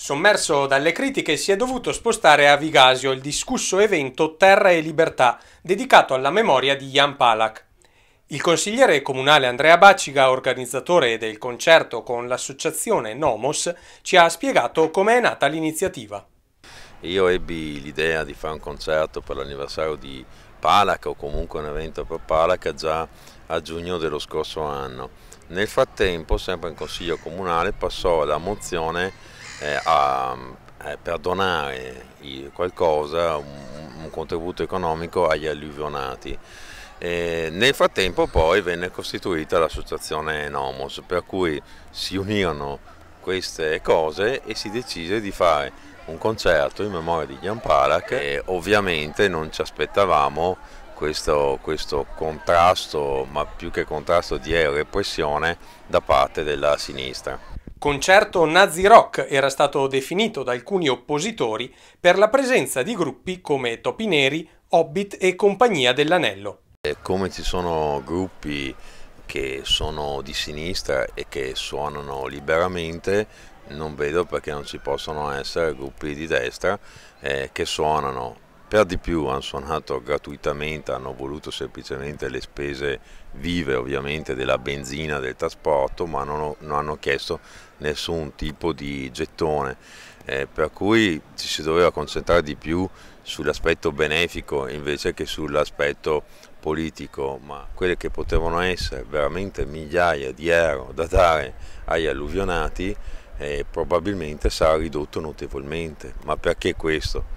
Sommerso dalle critiche si è dovuto spostare a Vigasio il discusso evento Terra e Libertà, dedicato alla memoria di Jan Palak. Il consigliere comunale Andrea Baciga, organizzatore del concerto con l'associazione Nomos, ci ha spiegato come è nata l'iniziativa. Io ebbi l'idea di fare un concerto per l'anniversario di Palak o comunque un evento per Palak già a giugno dello scorso anno. Nel frattempo, sempre in consiglio comunale, passò la mozione eh, a eh, per donare qualcosa, un, un contributo economico agli alluvionati. E nel frattempo poi venne costituita l'associazione Nomos, per cui si unirono queste cose e si decise di fare un concerto in memoria di Jan Palak e ovviamente non ci aspettavamo questo, questo contrasto, ma più che contrasto di repressione da parte della sinistra. Concerto nazi rock era stato definito da alcuni oppositori per la presenza di gruppi come Topi Neri, Hobbit e Compagnia dell'Anello. Come ci sono gruppi che sono di sinistra e che suonano liberamente, non vedo perché non ci possano essere gruppi di destra eh, che suonano per di più hanno suonato gratuitamente, hanno voluto semplicemente le spese vive ovviamente della benzina, del trasporto, ma non, non hanno chiesto nessun tipo di gettone. Eh, per cui ci si doveva concentrare di più sull'aspetto benefico invece che sull'aspetto politico, ma quelle che potevano essere veramente migliaia di euro da dare agli alluvionati eh, probabilmente sarà ridotto notevolmente. Ma perché questo?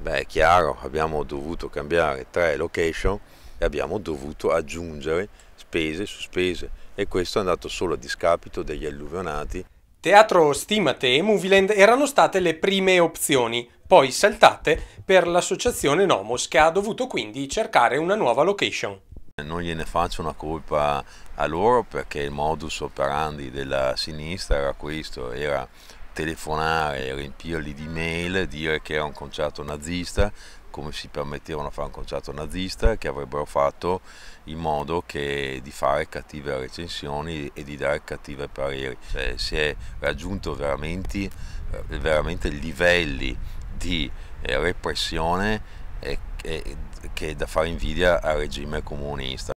Beh, è chiaro, abbiamo dovuto cambiare tre location e abbiamo dovuto aggiungere spese su spese e questo è andato solo a discapito degli alluvionati. Teatro Stimate e Movieland erano state le prime opzioni, poi saltate per l'associazione Nomos che ha dovuto quindi cercare una nuova location. Non gliene faccio una colpa a loro perché il modus operandi della sinistra era questo, era telefonare, riempirli di mail, dire che era un concerto nazista, come si permettevano a fare un concerto nazista, che avrebbero fatto in modo che, di fare cattive recensioni e di dare cattive pareri. Cioè, si è raggiunto veramente, eh, veramente livelli di eh, repressione eh, che da fare invidia al regime comunista.